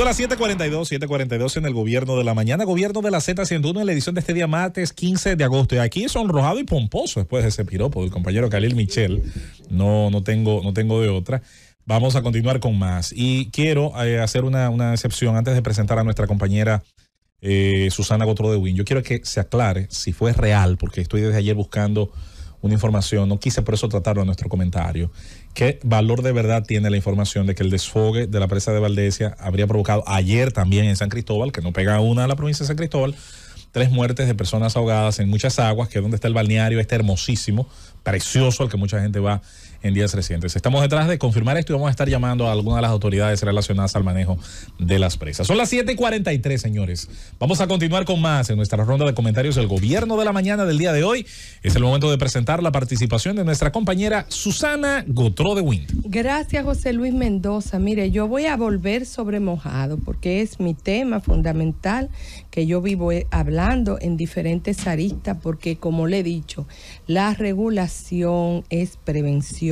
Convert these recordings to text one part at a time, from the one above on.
a las 7:42, 7:42 en el gobierno de la mañana, gobierno de la Z101 en la edición de este día martes 15 de agosto. Y aquí sonrojado y pomposo después de ese piropo del compañero Khalil Michel. No, no, tengo, no tengo de otra. Vamos a continuar con más. Y quiero eh, hacer una, excepción antes de presentar a nuestra compañera eh, Susana Gotro de Win. Yo quiero que se aclare si fue real, porque estoy desde ayer buscando una información, no quise por eso tratarlo en nuestro comentario. ¿Qué valor de verdad tiene la información de que el desfogue de la presa de Valdesia habría provocado ayer también en San Cristóbal, que no pega una a la provincia de San Cristóbal, tres muertes de personas ahogadas en muchas aguas, que es donde está el balneario, este hermosísimo, precioso, al que mucha gente va en días recientes. Estamos detrás de confirmar esto y vamos a estar llamando a algunas de las autoridades relacionadas al manejo de las presas. Son las 7:43, señores. Vamos a continuar con más en nuestra ronda de comentarios del gobierno de la mañana del día de hoy. Es el momento de presentar la participación de nuestra compañera Susana Gotró de Wind. Gracias, José Luis Mendoza. Mire, yo voy a volver sobre mojado porque es mi tema fundamental que yo vivo eh, hablando en diferentes aristas porque, como le he dicho, la regulación es prevención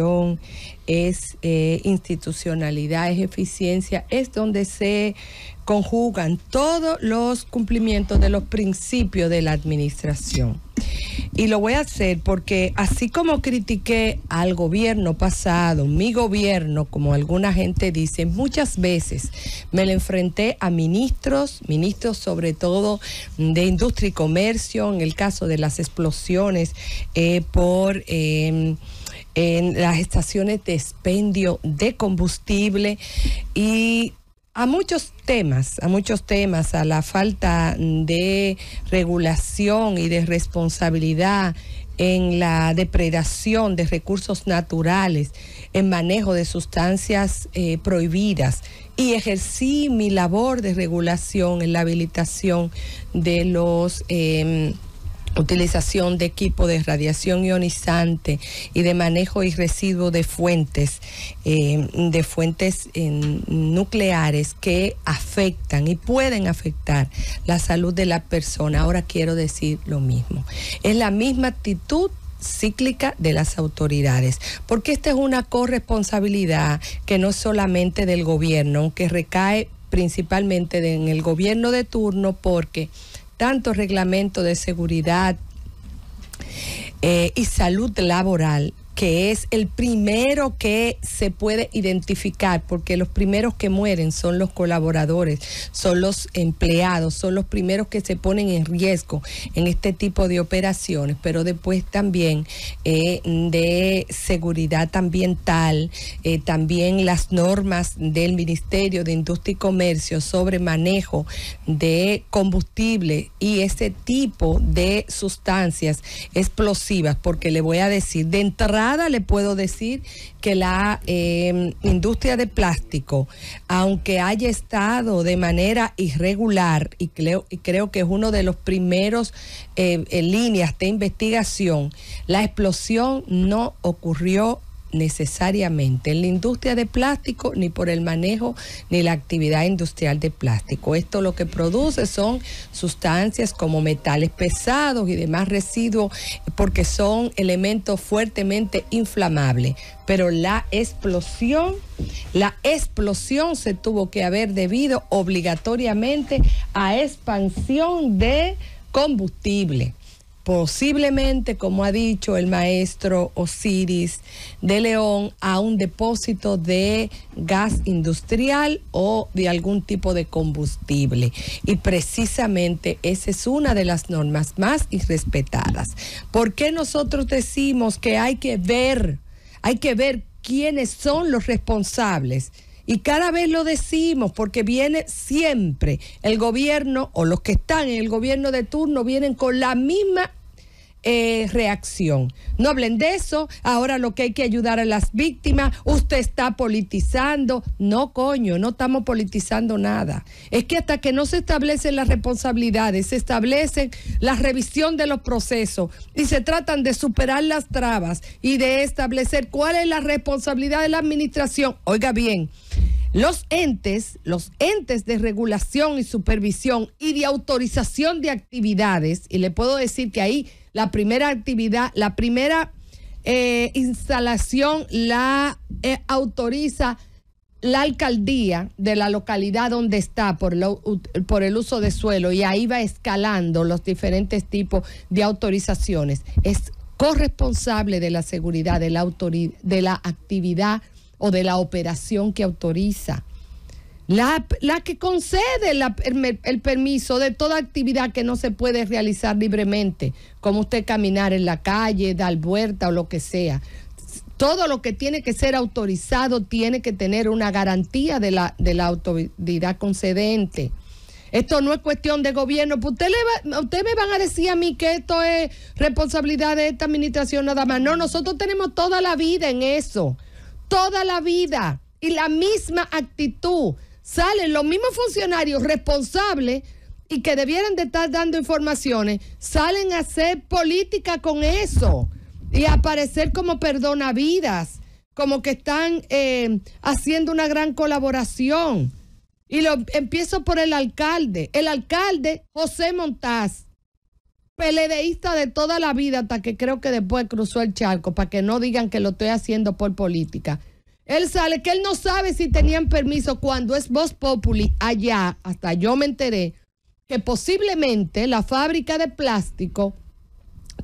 es eh, institucionalidad, es eficiencia, es donde se conjugan todos los cumplimientos de los principios de la administración. Y lo voy a hacer porque así como critiqué al gobierno pasado, mi gobierno, como alguna gente dice, muchas veces me le enfrenté a ministros, ministros sobre todo de industria y comercio, en el caso de las explosiones eh, por... Eh, en las estaciones de expendio de combustible y a muchos temas, a muchos temas, a la falta de regulación y de responsabilidad en la depredación de recursos naturales, en manejo de sustancias eh, prohibidas y ejercí mi labor de regulación en la habilitación de los... Em, utilización de equipo de radiación ionizante y de manejo y residuo de fuentes, eh, de fuentes eh, nucleares que afectan y pueden afectar la salud de la persona. Ahora quiero decir lo mismo. Es la misma actitud cíclica de las autoridades, porque esta es una corresponsabilidad que no solamente del gobierno, aunque recae principalmente en el gobierno de turno, porque tanto reglamento de seguridad eh, y salud laboral que es el primero que se puede identificar, porque los primeros que mueren son los colaboradores, son los empleados, son los primeros que se ponen en riesgo en este tipo de operaciones, pero después también eh, de seguridad ambiental, eh, también las normas del Ministerio de Industria y Comercio sobre manejo de combustible y ese tipo de sustancias explosivas, porque le voy a decir, de entrada, nada le puedo decir que la em, industria de plástico, aunque haya estado de manera irregular, y creo, y creo que es uno de los primeros eh, líneas de investigación, la explosión no ocurrió necesariamente en la industria de plástico ni por el manejo ni la actividad industrial de plástico. Esto lo que produce son sustancias como metales pesados y demás residuos porque son elementos fuertemente inflamables. Pero la explosión, la explosión se tuvo que haber debido obligatoriamente a expansión de combustible posiblemente, como ha dicho el maestro Osiris de León, a un depósito de gas industrial o de algún tipo de combustible. Y precisamente esa es una de las normas más irrespetadas. ¿Por qué nosotros decimos que hay que ver, hay que ver quiénes son los responsables? Y cada vez lo decimos porque viene siempre el gobierno o los que están en el gobierno de turno vienen con la misma eh, reacción. No hablen de eso, ahora lo que hay que ayudar a las víctimas, usted está politizando. No, coño, no estamos politizando nada. Es que hasta que no se establecen las responsabilidades, se establecen la revisión de los procesos y se tratan de superar las trabas y de establecer cuál es la responsabilidad de la administración. Oiga bien, los entes, los entes de regulación y supervisión y de autorización de actividades, y le puedo decir que ahí la primera actividad, la primera eh, instalación la eh, autoriza la alcaldía de la localidad donde está por, por el uso de suelo y ahí va escalando los diferentes tipos de autorizaciones. Es corresponsable de la seguridad, de de la actividad o de la operación que autoriza. La, que concede el, permiso de toda actividad que no se puede realizar libremente, como usted caminar en la calle, dar vuelta o lo que sea. Todo lo que tiene que ser autorizado tiene que tener una garantía de la, autoridad concedente. Esto no es cuestión de gobierno. Pues usted le va, ustedes me van a decir a mí que esto es responsabilidad de esta administración nada más. No, nosotros tenemos toda la vida en eso toda la vida y la misma actitud. Salen los mismos funcionarios responsables y que debieran de estar dando informaciones, salen a hacer política con eso y a aparecer como perdonavidas, como que están eh, haciendo una gran colaboración. Y lo empiezo por el alcalde. El alcalde José Montaz peledeísta de toda la vida hasta que creo que después cruzó el charco, para que no digan que lo estoy haciendo por política. Él sale que él no sabe si tenían permiso cuando es Voz Populi allá, hasta yo me enteré que posiblemente la fábrica de plástico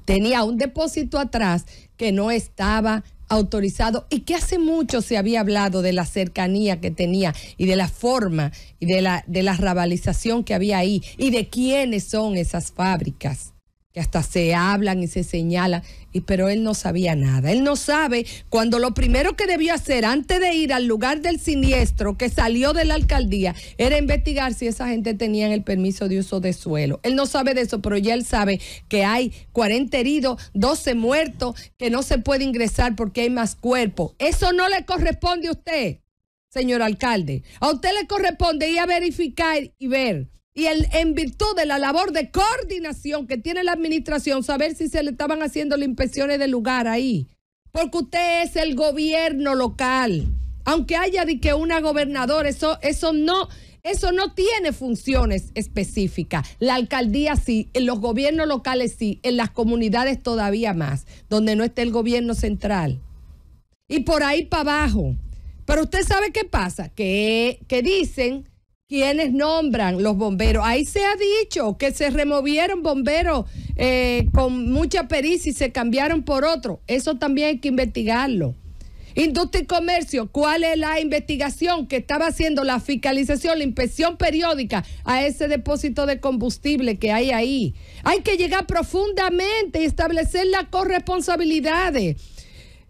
tenía un depósito atrás que no estaba autorizado y que hace mucho se había hablado de la cercanía que tenía y de la forma y de la, de la rabalización que había ahí y de quiénes son esas fábricas que hasta se hablan y se señalan, y, pero él no sabía nada. Él no sabe cuando lo primero que debió hacer antes de ir al lugar del siniestro que salió de la alcaldía era investigar si esa gente tenía el permiso de uso de suelo. Él no sabe de eso, pero ya él sabe que hay 40 heridos, 12 muertos, que no se puede ingresar porque hay más cuerpos. Eso no le corresponde a usted, señor alcalde. A usted le corresponde ir a verificar y ver y el, en virtud de la labor de coordinación que tiene la administración, saber si se le estaban haciendo las inspecciones de lugar ahí. Porque usted es el gobierno local. Aunque haya de que una gobernadora, eso, eso no, eso no tiene funciones específicas. La alcaldía sí, en los gobiernos locales sí, en las comunidades todavía más, donde no esté el gobierno central. Y por ahí para abajo. Pero usted sabe qué pasa, que, que dicen quienes nombran los bomberos. Ahí se ha dicho que se removieron bomberos eh, con mucha pericia y se cambiaron por otro. Eso también hay que investigarlo. Industria y Comercio, ¿cuál es la investigación que estaba haciendo la fiscalización, la inspección periódica a ese depósito de combustible que hay ahí? Hay que llegar profundamente y establecer las corresponsabilidades.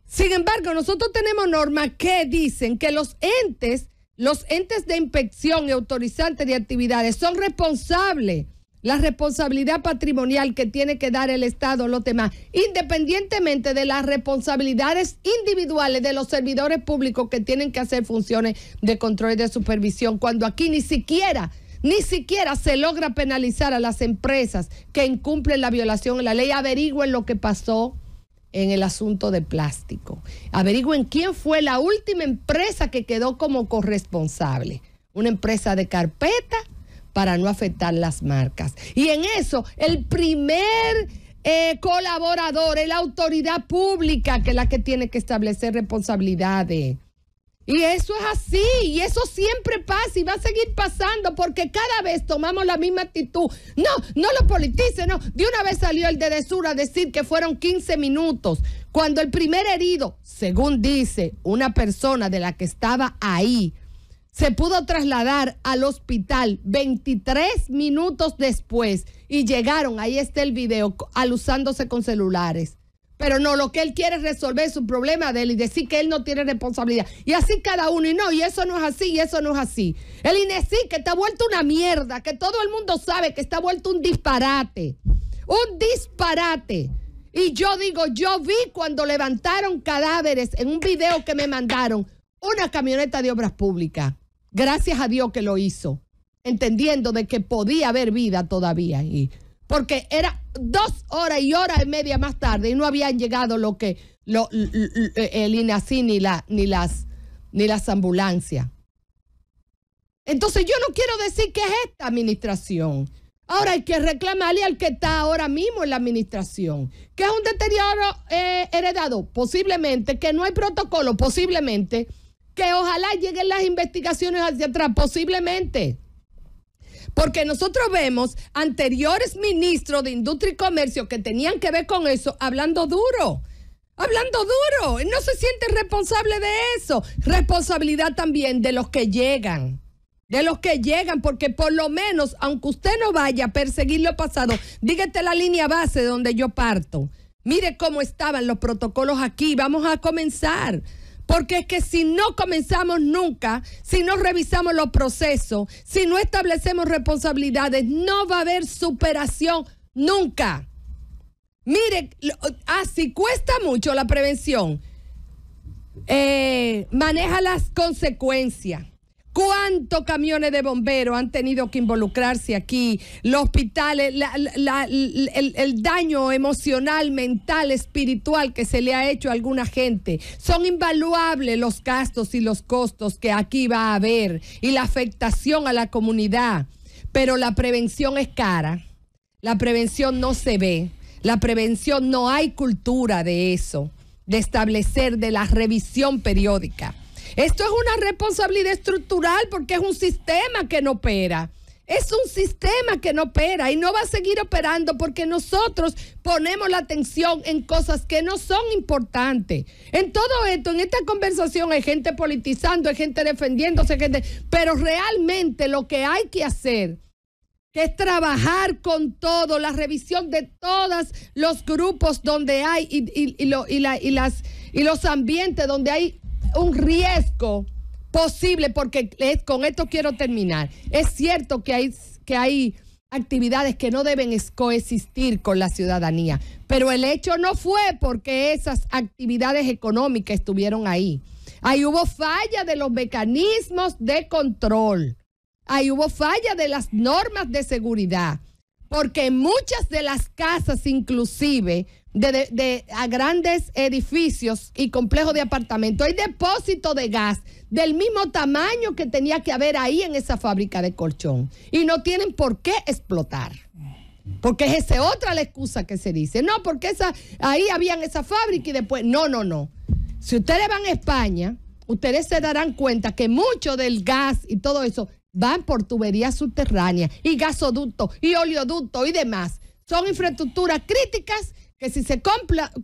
Sin embargo, nosotros tenemos normas que dicen que los entes los entes de inspección y autorizantes de actividades son responsables. La responsabilidad patrimonial que tiene que dar el Estado los demás, independientemente de las responsabilidades individuales de los servidores públicos que tienen que hacer funciones de control y de supervisión, cuando aquí ni siquiera ni siquiera se logra penalizar a las empresas que incumplen la violación de la ley. Averigüen lo que pasó en el asunto de plástico. Averigüen quién fue la última empresa que quedó como corresponsable. Una empresa de carpeta para no afectar las marcas. Y en eso, el primer eh, colaborador es la autoridad pública, que es la que tiene que establecer responsabilidades. Y eso es así, y eso siempre pasa y va a seguir pasando porque cada vez tomamos la misma actitud. No, no lo politicen. no. De una vez salió el de Desura a decir que fueron 15 minutos, cuando el primer herido, según dice una persona de la que estaba ahí, se pudo trasladar al hospital 23 minutos después y llegaron, ahí está el video, alusándose con celulares. Pero no, lo que él quiere es resolver su problema de él y decir que él no tiene responsabilidad. Y así cada uno, y no, y eso no es así, y eso no es así. El sí que está vuelto una mierda, que todo el mundo sabe que está vuelto un disparate. Un disparate. Y yo digo, yo vi cuando levantaron cadáveres en un video que me mandaron una camioneta de obras públicas. Gracias a Dios que lo hizo, entendiendo de que podía haber vida todavía. Y, porque era dos horas y hora y media más tarde y no habían llegado lo que eh, el INACI ni, la, ni, las, ni las ambulancias. Entonces yo no quiero decir que es esta administración. Ahora hay que reclamarle al que está ahora mismo en la administración, que es un deterioro eh, heredado, posiblemente, que no hay protocolo, posiblemente, que ojalá lleguen las investigaciones hacia atrás, posiblemente. Porque nosotros vemos anteriores ministros de Industria y Comercio que tenían que ver con eso hablando duro. Hablando duro, no se siente responsable de eso. Responsabilidad también de los que llegan de los que llegan, porque por lo menos, aunque usted no vaya a perseguir lo pasado, dígate la línea base de donde yo parto. Mire cómo estaban los protocolos aquí. Vamos a comenzar. Porque es que si no comenzamos nunca, si no revisamos los procesos, si no establecemos responsabilidades, no va a haber superación nunca. Mire, así ah, cuesta mucho la prevención. Eh, maneja las consecuencias. ¿Cuántos camiones de bomberos han tenido que involucrarse aquí? Los hospitales, el, el, daño emocional, mental, espiritual que se le ha hecho a alguna gente. Son invaluables los gastos y los costos que aquí va a haber y la afectación a la comunidad. Pero la prevención es cara. La prevención no se ve. La prevención no hay cultura de eso, de establecer de la revisión periódica. Esto es una responsabilidad estructural porque es un sistema que no opera. Es un sistema que no opera y no va a seguir operando porque nosotros ponemos la atención en cosas que no son importantes. En todo esto, en esta conversación hay gente politizando, hay gente defendiéndose, gente, pero realmente lo que hay que hacer es trabajar con todo, la revisión de todos los grupos donde hay y, y, y, y los ambientes donde hay un riesgo posible, porque con esto quiero terminar. Es cierto que hay, que hay actividades que no deben coexistir con la ciudadanía, pero el hecho no fue porque esas actividades económicas estuvieron ahí. Ahí hubo falla de los mecanismos de control. Ahí hubo falla de las normas de seguridad. Porque muchas de las casas, inclusive, de, a grandes edificios y complejos de apartamentos, hay depósito de gas del mismo tamaño que tenía que haber ahí en esa fábrica de colchón. Y no tienen por qué explotar. Porque es esa otra la excusa que se dice. No, porque esa, ahí habían esa fábrica y después. No, no, no. Si ustedes van a España, ustedes se darán cuenta que mucho del gas y todo eso van por tuberías subterráneas y gasoductos y oleoductos y demás. Son infraestructuras críticas que si se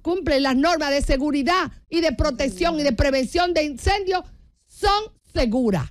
cumplen las normas de seguridad y de protección y de prevención de incendios, son seguras.